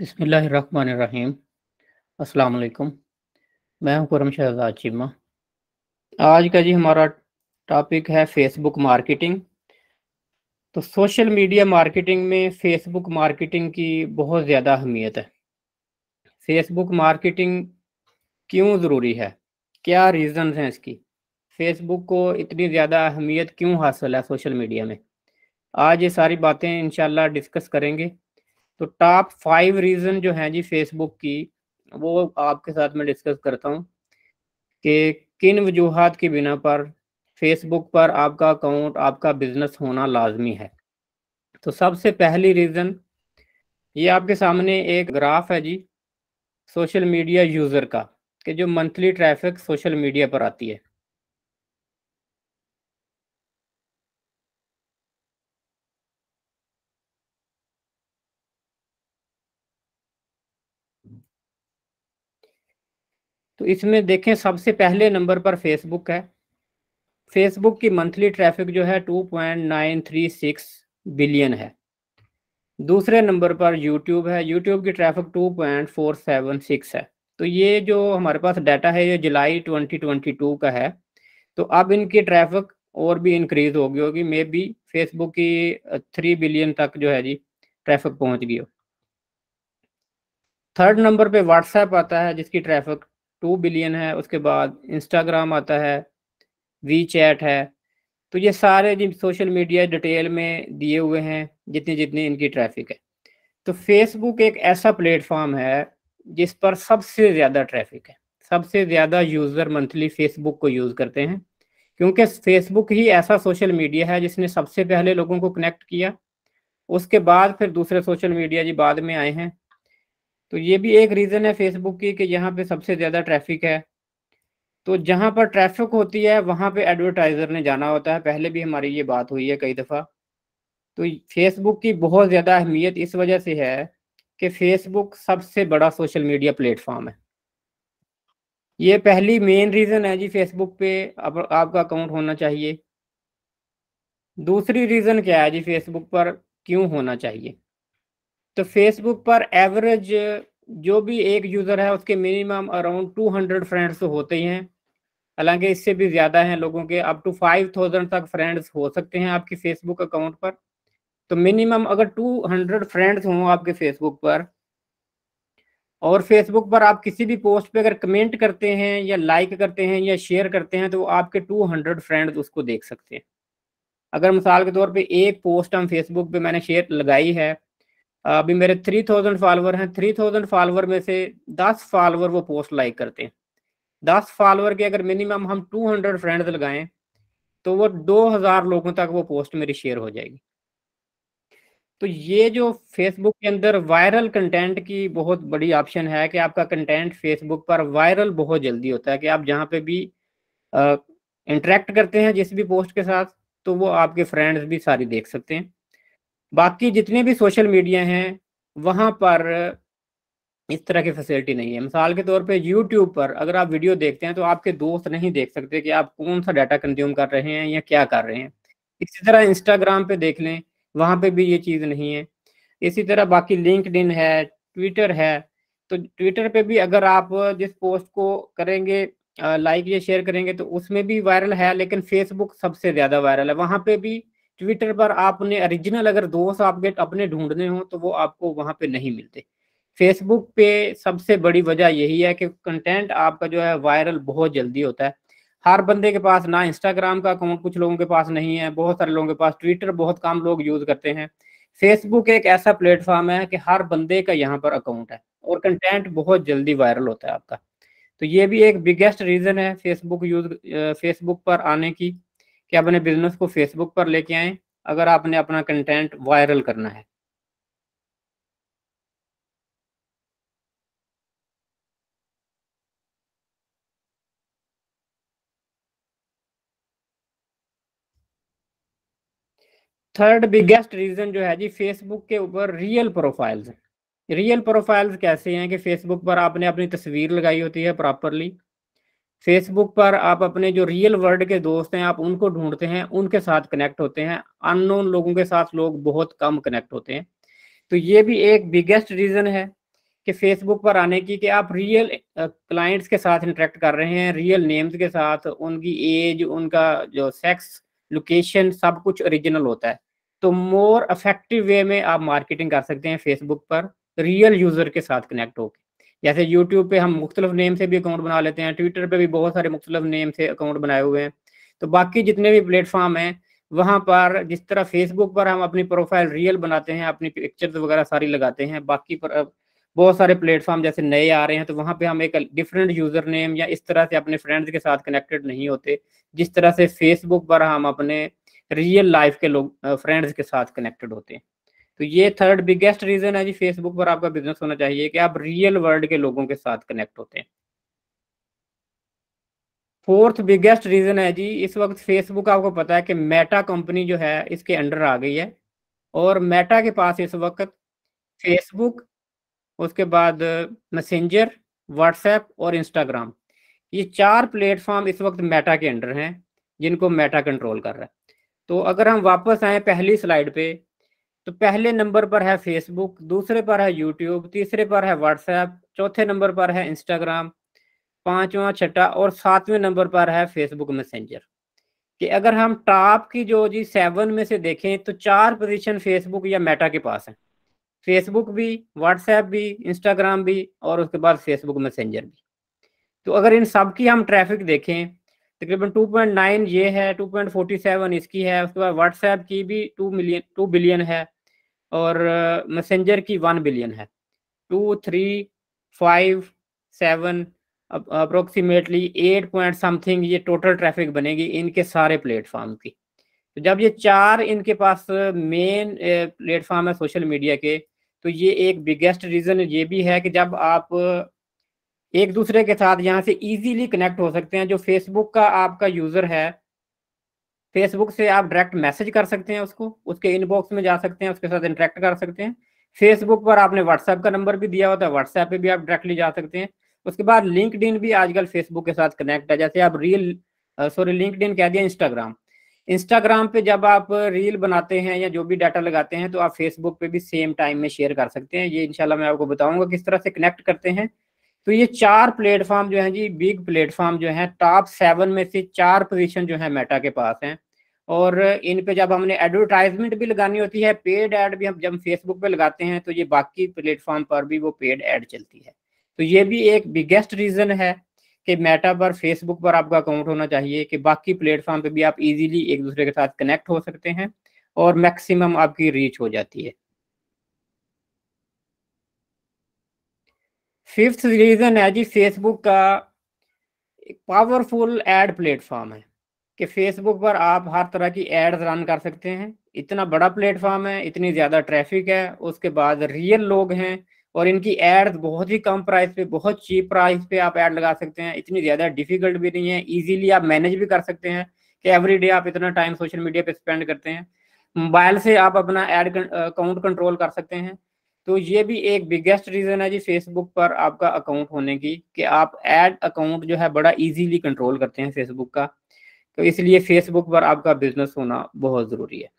बिसमीम अलकुम मैं हूं कुरम शहजाद चीमा आज का जी हमारा टॉपिक है फेसबुक मार्केटिंग तो सोशल मीडिया मार्केटिंग में फेसबुक मार्केटिंग की बहुत ज़्यादा अहमियत है फेसबुक मार्केटिंग क्यों ज़रूरी है क्या रीज़न हैं इसकी फेसबुक को इतनी ज़्यादा अहमियत क्यों हासिल है सोशल मीडिया में आज ये सारी बातें इंशाल्लाह डिस्कस करेंगे तो टॉप फाइव रीज़न जो है जी फेसबुक की वो आपके साथ मैं डिस्कस करता हूँ कि किन वजूहत की बिना पर फेसबुक पर आपका अकाउंट आपका बिजनेस होना लाजमी है तो सबसे पहली रीज़न ये आपके सामने एक ग्राफ है जी सोशल मीडिया यूज़र का कि जो मंथली ट्रैफिक सोशल मीडिया पर आती है तो इसमें देखें सबसे पहले नंबर पर फेसबुक है फेसबुक की मंथली ट्रैफिक जो है 2.936 बिलियन है दूसरे नंबर पर यूट्यूब है यूट्यूब की ट्रैफिक 2.476 है तो ये जो हमारे पास डाटा है ये जुलाई 2022 का है तो अब इनकी ट्रैफिक और भी इंक्रीज हो गई होगी मे बी फेसबुक की थ्री बिलियन तक जो है जी ट्रैफिक पहुंच गई हो थर्ड नंबर पे व्हाट्सएप आता है जिसकी ट्रैफिक टू बिलियन है उसके बाद इंस्टाग्राम आता है वी चैट है तो ये सारे जिन सोशल मीडिया डिटेल में दिए हुए हैं जितनी जितनी इनकी ट्रैफिक है तो फेसबुक एक ऐसा प्लेटफॉर्म है जिस पर सबसे ज़्यादा ट्रैफिक है सबसे ज़्यादा यूज़र मंथली फेसबुक को यूज़ करते हैं क्योंकि फेसबुक ही ऐसा सोशल मीडिया है जिसने सबसे पहले लोगों को कनेक्ट किया उसके बाद फिर दूसरे सोशल मीडिया जी बाद में आए हैं तो ये भी एक रीज़न है फेसबुक की कि यहाँ पे सबसे ज़्यादा ट्रैफिक है तो जहां पर ट्रैफिक होती है वहां पे एडवर्टाइज़र ने जाना होता है पहले भी हमारी ये बात हुई है कई दफ़ा तो फेसबुक की बहुत ज़्यादा अहमियत इस वजह से है कि फेसबुक सबसे बड़ा सोशल मीडिया प्लेटफॉर्म है ये पहली मेन रीज़न है जी फेसबुक पे आप, आपका अकाउंट होना चाहिए दूसरी रीज़न क्या है जी फेसबुक पर क्यों होना चाहिए तो फेसबुक पर एवरेज जो भी एक यूज़र है उसके minimum around two hundred friends होते ही हैं हालांकि इससे भी ज़्यादा हैं लोगों के अप टू थाउजेंड तक फ्रेंड्स हो सकते हैं आपकी फेसबुक अकाउंट पर तो मिनिमम अगर टू हंड्रेड फ्रेंड्स हों आपके फेसबुक पर और फेसबुक पर आप किसी भी पोस्ट पे अगर कमेंट करते हैं या लाइक करते हैं या शेयर करते हैं तो आपके टू हंड्रेड फ्रेंड्स उसको देख सकते हैं अगर मिसाल के तौर पे एक पोस्ट हम फेसबुक पे मैंने शेयर लगाई है अभी मेरे थ्री थाउजेंड फॉलोअर हैं थ्री थाउजेंड फॉलोअर में से दस फॉलोअर वो पोस्ट लाइक करते हैं दस फॉलोअर के अगर मिनिमम हम टू हंड्रेड फ्रेंड्स लगाएं तो वो दो हजार लोगों तक वो पोस्ट मेरी शेयर हो जाएगी तो ये जो फेसबुक के अंदर वायरल कंटेंट की बहुत बड़ी ऑप्शन है कि आपका कंटेंट फेसबुक पर वायरल बहुत जल्दी होता है कि आप जहाँ पे भी इंटरेक्ट करते हैं जिस भी पोस्ट के साथ तो वो आपके फ्रेंड्स भी सारी देख सकते हैं बाकी जितने भी सोशल मीडिया हैं वहाँ पर इस तरह की फैसिलिटी नहीं है मिसाल के तौर पे यूट्यूब पर अगर आप वीडियो देखते हैं तो आपके दोस्त नहीं देख सकते कि आप कौन सा डाटा कंज्यूम कर रहे हैं या क्या कर रहे हैं इसी तरह इंस्टाग्राम पे देख लें वहाँ पे भी ये चीज़ नहीं है इसी तरह बाकी लिंकड है ट्विटर है तो ट्विटर पे भी अगर आप जिस पोस्ट को करेंगे लाइक या शेयर करेंगे तो उसमें भी वायरल है लेकिन फेसबुक सबसे ज़्यादा वायरल है वहाँ पे भी ट्विटर पर आपने ओरिजिनल अगर दो सौ अपने ढूंढने हो तो वो आपको वहाँ पे नहीं मिलते फेसबुक पे सबसे बड़ी वजह यही है कि कंटेंट आपका जो है वायरल बहुत जल्दी होता है हर बंदे के पास ना इंस्टाग्राम का अकाउंट कुछ लोगों के पास नहीं है बहुत सारे लोगों के पास ट्विटर बहुत कम लोग यूज करते हैं फेसबुक एक ऐसा प्लेटफॉर्म है कि हर बंदे का यहाँ पर अकाउंट है और कंटेंट बहुत जल्दी वायरल होता है आपका तो ये भी एक बिगेस्ट रीज़न है फेसबुक यूज फेसबुक पर आने की कि अपने बिजनेस को फेसबुक पर लेके आए अगर आपने अपना कंटेंट वायरल करना है थर्ड बिगेस्ट रीजन जो है जी फेसबुक के ऊपर रियल प्रोफाइल्स रियल प्रोफाइल्स कैसे हैं कि फेसबुक पर आपने अपनी तस्वीर लगाई होती है प्रॉपरली फेसबुक पर आप अपने जो रियल वर्ल्ड के दोस्त हैं आप उनको ढूंढते हैं उनके साथ कनेक्ट होते हैं अननोन लोगों के साथ लोग बहुत कम कनेक्ट होते हैं तो ये भी एक बिगेस्ट रीज़न है कि फेसबुक पर आने की कि आप रियल क्लाइंट्स के साथ इंटरेक्ट कर रहे हैं रियल नेम्स के साथ उनकी एज उनका जो सेक्स लोकेशन सब कुछ ओरिजिनल होता है तो मोर अफेक्टिव वे में आप मार्केटिंग कर सकते हैं फेसबुक पर रियल यूज़र के साथ कनेक्ट होकर जैसे यूट्यूब पे हम मुख्तलिफ नेम से भी अकाउंट बना लेते हैं ट्विटर पे भी बहुत सारे मुख्तलिफ नेम से अकाउंट बनाए हुए हैं तो बाकी जितने भी प्लेटफॉर्म हैं वहाँ पर जिस तरह फेसबुक पर हम अपनी प्रोफाइल रियल बनाते हैं अपनी पिक्चर्स वगैरह सारी लगाते हैं बाकी पर बहुत सारे प्लेटफॉर्म जैसे नए आ रहे हैं तो वहाँ पे हम एक डिफरेंट यूज़र नेम या इस तरह से अपने फ्रेंड्स के साथ कनेक्टेड नहीं होते जिस तरह से फेसबुक पर हम अपने रियल लाइफ के लोग फ्रेंड्स के साथ कनेक्टेड होते हैं तो ये थर्ड बिगेस्ट रीजन है जी फेसबुक पर आपका बिजनेस होना चाहिए कि आप रियल वर्ल्ड के लोगों के साथ कनेक्ट होते हैं फोर्थ बिगेस्ट रीजन है जी इस वक्त फेसबुक आपको पता है कि मेटा कंपनी जो है इसके अंडर आ गई है और मेटा के पास इस वक्त फेसबुक उसके बाद मैसेंजर व्हाट्सएप और इंस्टाग्राम ये चार प्लेटफॉर्म इस वक्त मेटा के अंडर हैं जिनको मेटा कंट्रोल कर रहा है तो अगर हम वापस आए पहली स्लाइड पे तो पहले नंबर पर है फेसबुक दूसरे पर है यूट्यूब तीसरे पर है व्हाट्सएप चौथे नंबर पर है इंस्टाग्राम पांचवा छठा और सातवें नंबर पर है फेसबुक मैसेंजर कि अगर हम टॉप की जो जी सेवन में से देखें तो चार पोजीशन फेसबुक या मेटा के पास है फेसबुक भी व्हाट्सएप भी इंस्टाग्राम भी और उसके बाद फेसबुक मैसेंजर भी तो अगर इन सब की हम ट्रैफिक देखें तकरीबन 2.9 ये है 2.47 इसकी है उसके बाद व्हाट्सएप की भी 2 मिलियन 2 बिलियन है और मैसेंजर की 1 बिलियन है two three five seven approximately 8 point something ये टोटल ट्रैफिक बनेगी इनके सारे प्लेटफॉर्म की तो जब ये चार इनके पास मेन प्लेटफॉर्म है सोशल मीडिया के तो ये एक बिगेस्ट रीज़न ये भी है कि जब आप एक दूसरे के साथ यहाँ से इजीली कनेक्ट हो सकते हैं जो फेसबुक का आपका यूज़र है फेसबुक से आप डायरेक्ट मैसेज कर सकते हैं उसको उसके इनबॉक्स में जा सकते हैं उसके साथ इंटरेक्ट कर सकते हैं फेसबुक पर आपने व्हाट्सएप का नंबर भी दिया होता है व्हाट्सएप पे भी आप डायरेक्टली जा सकते हैं उसके बाद लिंकड भी आजकल फेसबुक के साथ कनेक्ट है जैसे आप रील सॉरी लिंकड कह दिया इंस्टाग्राम इंस्टाग्राम पे जब आप रील बनाते हैं या जो भी डाटा लगाते हैं तो आप फेसबुक पे भी सेम टाइम में शेयर कर सकते हैं ये इंशाल्लाह मैं आपको बताऊंगा किस तरह से कनेक्ट करते हैं तो ये चार प्लेटफॉर्म जो है जी बिग प्लेटफॉर्म जो है टॉप सेवन में से चार पोजीशन जो है मेटा के पास हैं और इन पे जब हमने एडवर्टाइजमेंट भी लगानी होती है पेड एड भी हम जब फेसबुक पे लगाते हैं तो ये बाकी प्लेटफॉर्म पर भी वो पेड एड चलती है तो ये भी एक बिगेस्ट रीज़न है कि मेटा पर फेसबुक पर आपका अकाउंट होना चाहिए कि बाकी प्लेटफॉर्म पे भी आप इजीली एक दूसरे के साथ कनेक्ट हो सकते हैं और मैक्सिमम आपकी रीच हो जाती है फिफ्थ रीज़न है जी फेसबुक का एक पावरफुल एड प्लेटफॉर्म है कि फेसबुक पर आप हर तरह की एड्स रन कर सकते हैं इतना बड़ा प्लेटफॉर्म है इतनी ज़्यादा ट्रैफिक है उसके बाद रियल लोग हैं और इनकी एड्स बहुत ही कम प्राइस पे बहुत चीप प्राइस पे आप एड लगा सकते हैं इतनी ज़्यादा डिफिकल्ट भी नहीं है इजीली आप मैनेज भी कर सकते हैं कि एवरीडे आप इतना टाइम सोशल मीडिया पे स्पेंड करते हैं मोबाइल से आप अपना एड अकाउंट कंट्रोल कर सकते हैं तो ये भी एक बिगेस्ट रीज़न है जी फेसबुक पर आपका अकाउंट होने की कि आप एड अकाउंट जो है बड़ा इजीली कंट्रोल करते हैं फेसबुक का तो इसलिए फेसबुक पर आपका बिजनेस होना बहुत ज़रूरी है